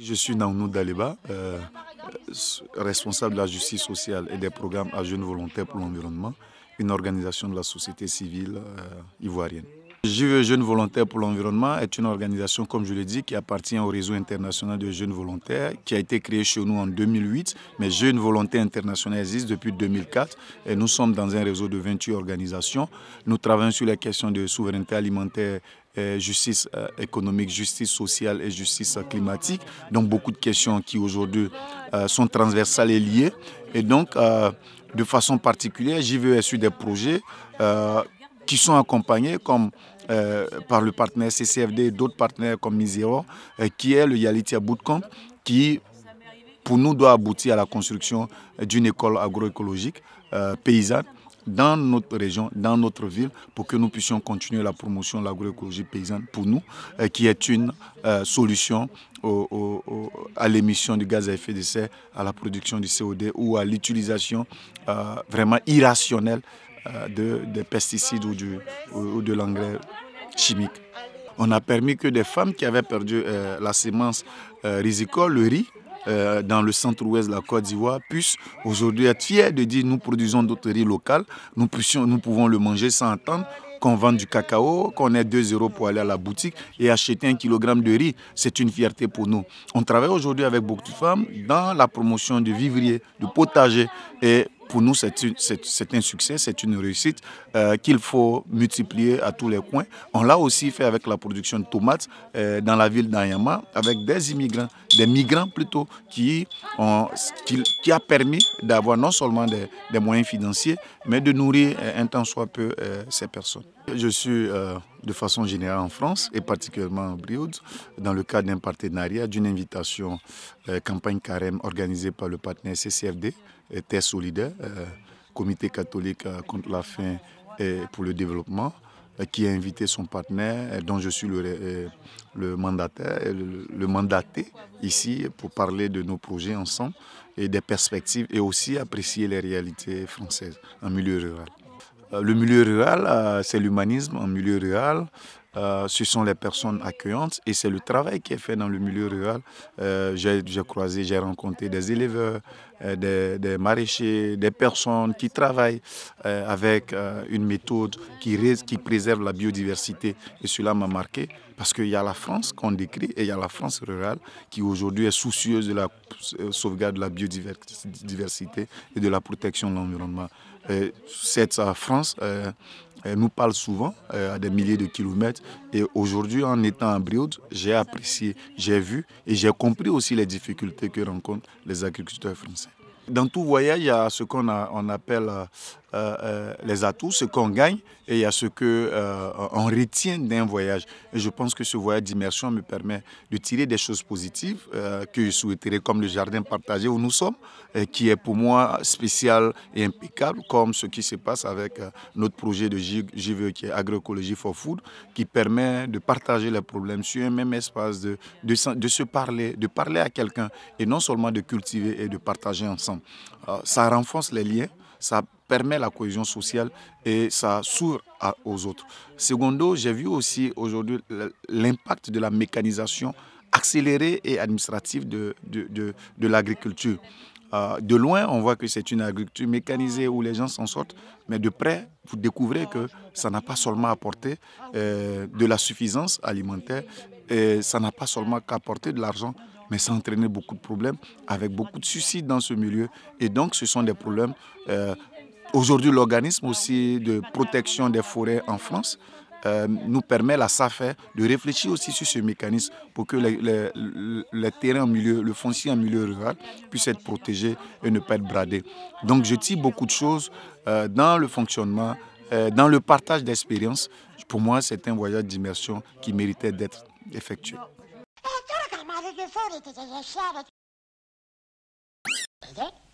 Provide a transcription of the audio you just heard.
Je suis Naounou Daliba, euh, responsable de la justice sociale et des programmes à jeunes volontaires pour l'environnement, une organisation de la société civile euh, ivoirienne. JVE Jeunes Volontaires pour l'Environnement est une organisation, comme je l'ai dit, qui appartient au réseau international de jeunes volontaires, qui a été créé chez nous en 2008, mais Jeunes Volontaires Internationaux existe depuis 2004 et nous sommes dans un réseau de 28 organisations. Nous travaillons sur les questions de souveraineté alimentaire justice euh, économique, justice sociale et justice euh, climatique. Donc beaucoup de questions qui aujourd'hui euh, sont transversales et liées. Et donc, de façon particulière, JVE est sur des projets qui sont accompagnés comme euh, par le partenaire CCFD et d'autres partenaires comme Misero, euh, qui est le Yalitia Bootcamp, qui pour nous doit aboutir à la construction d'une école agroécologique euh, paysanne dans notre région, dans notre ville, pour que nous puissions continuer la promotion de l'agroécologie paysanne pour nous, qui est une solution à l'émission du gaz à effet de serre, à la production du CO2 ou à l'utilisation vraiment irrationnelle euh, de, des pesticides ou, du, ou de l'engrais chimique. On a permis que des femmes qui avaient perdu euh, la semence euh, risicole, le riz, dans le centre-ouest de la Côte d'Ivoire, puissent aujourd'hui être fières de dire nous produisons d'autres riz locales, nous, puissions, nous pouvons le manger sans attendre qu'on vende du cacao, qu'on ait 2 euros pour aller à la boutique et acheter un kilogramme de riz. C'est une fierté pour nous. On travaille aujourd'hui avec beaucoup de femmes dans la promotion du vivrier, du potager et pour nous, c'est un succès, c'est une réussite euh, qu'il faut multiplier à tous les coins. On l'a aussi fait avec la production de tomates euh, dans la ville d'Ayama, avec des immigrants, des migrants plutôt, qui, ont, qui, a permis d'avoir non seulement des, moyens financiers, mais de nourrir euh, un temps soit peu ces personnes. Je suis de façon générale en France et particulièrement en Brioude, dans le cadre d'un partenariat, d'une invitation euh, campagne carême organisée par le partenaire CCFD, euh, Terre solidaire, euh, Comité catholique contre la faim et pour le développement, qui a invité son partenaire, dont je suis le, mandataire, le mandaté ici pour parler de nos projets ensemble et des perspectives et aussi apprécier les réalités françaises en milieu rural. Euh, le milieu rural, euh, c'est l'humanisme en milieu rural. Euh, ce sont les personnes accueillantes et c'est le travail qui est fait dans le milieu rural. Euh, j'ai croisé, j'ai rencontré des éleveurs, euh, des, maraîchers, des personnes qui travaillent avec une méthode qui, qui préserve la biodiversité et cela m'a marqué parce qu'il y a la France qu'on décrit et il y a la France rurale qui aujourd'hui est soucieuse de la sauvegarde de la biodiversité et de la protection de l'environnement. Cette France elle euh, nous parle souvent euh, à des milliers de kilomètres. Et aujourd'hui, en étant à Brioude, j'ai apprécié, j'ai vu et j'ai compris aussi les difficultés que rencontrent les agriculteurs français. Dans tout voyage, il y a ce qu'on appelle euh, euh, euh, les atouts, ce qu'on gagne, et il y a ce qu'on euh, on retient d'un voyage. Et je pense que ce voyage d'immersion me permet de tirer des choses positives que je souhaiterais, comme le jardin partagé où nous sommes, et qui est pour moi spécial et impeccable, comme ce qui se passe avec notre projet de JVE qui est Agroécologie for Food, qui permet de partager les problèmes sur un même espace, de, de se parler, de parler à quelqu'un, et non seulement de cultiver et de partager ensemble. ça renforce les liens ça permet la cohésion sociale et ça s'ouvre aux autres. Secondo, j'ai vu aussi aujourd'hui l'impact de la mécanisation accélérée et administrative de, de, de, l'agriculture. Euh, de loin, on voit que c'est une agriculture mécanisée où les gens s'en sortent, mais de près, vous découvrez que ça n'a pas seulement apporté euh, de la suffisance alimentaire, et ça n'a pas seulement qu'apporté de l'argent, mais ça entraînait beaucoup de problèmes, avec beaucoup de suicides dans ce milieu. Et donc, ce sont des problèmes. Euh, aujourd'hui, l'organisme aussi de protection des forêts en France euh, nous permet, la SAFER, de réfléchir aussi sur ce mécanisme pour que les, terrain, en milieu, le foncier en milieu rural puisse être protégé et ne pas être bradé. Donc, je tire beaucoup de choses euh, dans le fonctionnement, dans le partage d'expériences. Pour moi, c'est un voyage d'immersion qui méritait d'être effectué. before it is a shot Is it?